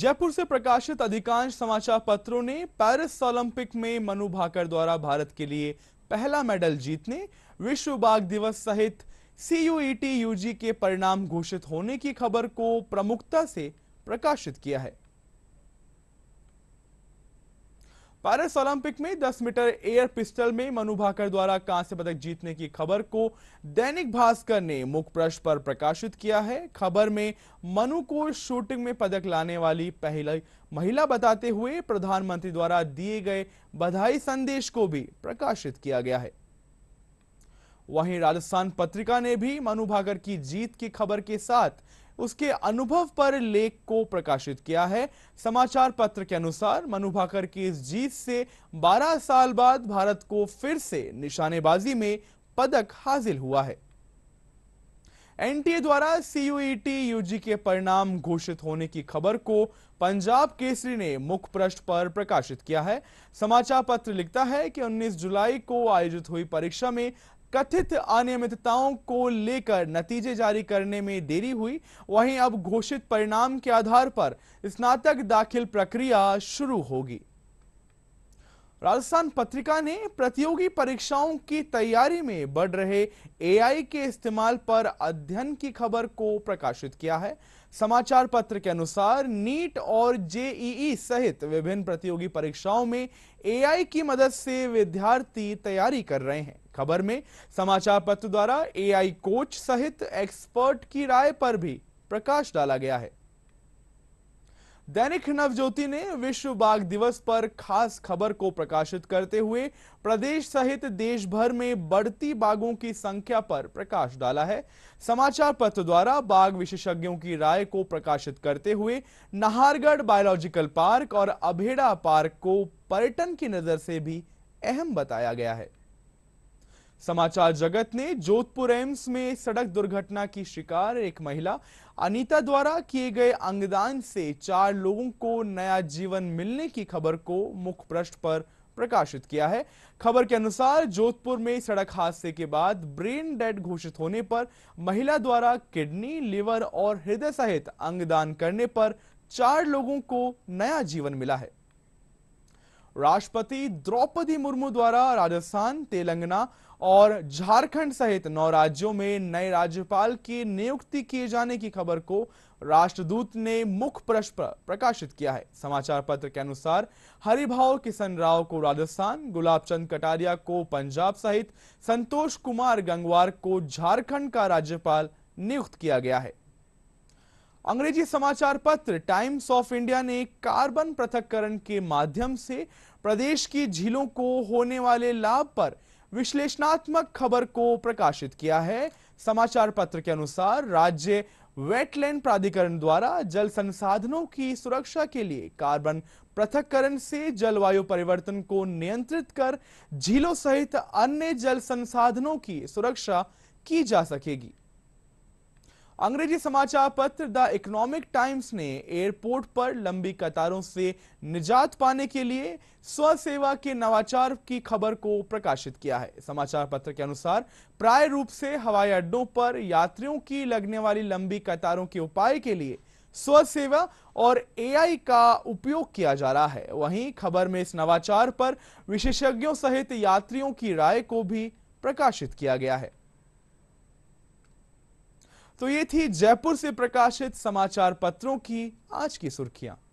जयपुर से प्रकाशित अधिकांश समाचार पत्रों ने पेरिस ओलंपिक में मनु भाकर द्वारा भारत के लिए पहला मेडल जीतने विश्व बाघ दिवस सहित सीयूईटी यूजी e के परिणाम घोषित होने की खबर को प्रमुखता से प्रकाशित किया है पैरिस ओलंपिक में 10 मीटर एयर पिस्टल में मनु भाकर द्वारा कांस्य पदक जीतने की खबर को दैनिक भास्कर ने प्रश्न पर प्रकाशित किया है खबर में मनु को शूटिंग में पदक लाने वाली पहली महिला बताते हुए प्रधानमंत्री द्वारा दिए गए बधाई संदेश को भी प्रकाशित किया गया है वहीं राजस्थान पत्रिका ने भी मनु भाकर की जीत की खबर के साथ उसके अनुभव पर लेख को प्रकाशित किया है समाचार पत्र के अनुसार मनु भाकर की इस जीत से 12 साल बाद भारत को फिर से निशानेबाजी में पदक हासिल हुआ है एनटीए द्वारा सीयूईटी यूजी के परिणाम घोषित होने की खबर को पंजाब केसरी ने मुख्य पृष्ठ पर प्रकाशित किया है समाचार पत्र लिखता है कि 19 जुलाई को आयोजित हुई परीक्षा में कथित अनियमितताओं को लेकर नतीजे जारी करने में देरी हुई वहीं अब घोषित परिणाम के आधार पर स्नातक दाखिल प्रक्रिया शुरू होगी राजस्थान पत्रिका ने प्रतियोगी परीक्षाओं की तैयारी में बढ़ रहे एआई के इस्तेमाल पर अध्ययन की खबर को प्रकाशित किया है समाचार पत्र के अनुसार नीट और जेईई e e सहित विभिन्न प्रतियोगी परीक्षाओं में एआई की मदद से विद्यार्थी तैयारी कर रहे हैं खबर में समाचार पत्र द्वारा एआई कोच सहित एक्सपर्ट की राय पर भी प्रकाश डाला गया है दैनिक नवज्योति ने विश्व बाघ दिवस पर खास खबर को प्रकाशित करते हुए प्रदेश सहित देश भर में बढ़ती बाघों की संख्या पर प्रकाश डाला है समाचार पत्र द्वारा बाघ विशेषज्ञों की राय को प्रकाशित करते हुए नाहरगढ़ बायोलॉजिकल पार्क और अभेड़ा पार्क को पर्यटन की नजर से भी अहम बताया गया है समाचार जगत ने जोधपुर एम्स में सड़क दुर्घटना की शिकार एक महिला अनीता द्वारा किए गए अंगदान से चार लोगों को नया जीवन मिलने की खबर को मुख्य पृष्ठ पर प्रकाशित किया है खबर के अनुसार जोधपुर में सड़क हादसे के बाद ब्रेन डेड घोषित होने पर महिला द्वारा किडनी लिवर और हृदय सहित अंगदान करने पर चार लोगों को नया जीवन मिला है राष्ट्रपति द्रौपदी मुर्मू द्वारा राजस्थान तेलंगाना और झारखंड सहित नौ राज्यों में नए राज्यपाल की नियुक्ति किए जाने की खबर को राष्ट्रदूत ने मुख प्रश्न प्रकाशित किया है समाचार पत्र के अनुसार हरिभाव किशन राव को राजस्थान गुलाब चंद कटारिया को पंजाब सहित संतोष कुमार गंगवार को झारखंड का राज्यपाल नियुक्त किया गया है अंग्रेजी समाचार पत्र टाइम्स ऑफ इंडिया ने कार्बन पृथककरण के माध्यम से प्रदेश की झीलों को होने वाले लाभ पर विश्लेषणात्मक खबर को प्रकाशित किया है समाचार पत्र के अनुसार राज्य वेटलैंड प्राधिकरण द्वारा जल संसाधनों की सुरक्षा के लिए कार्बन पृथककरण से जलवायु परिवर्तन को नियंत्रित कर झीलों सहित अन्य जल संसाधनों की सुरक्षा की जा सकेगी अंग्रेजी समाचार पत्र द इकोनॉमिक टाइम्स ने एयरपोर्ट पर लंबी कतारों से निजात पाने के लिए स्वसेवा के नवाचार की खबर को प्रकाशित किया है समाचार पत्र के अनुसार प्राय रूप से हवाई अड्डों पर यात्रियों की लगने वाली लंबी कतारों के उपाय के लिए स्वसेवा और एआई का उपयोग किया जा रहा है वहीं खबर में इस नवाचार पर विशेषज्ञों सहित यात्रियों की राय को भी प्रकाशित किया गया है तो ये थी जयपुर से प्रकाशित समाचार पत्रों की आज की सुर्खियां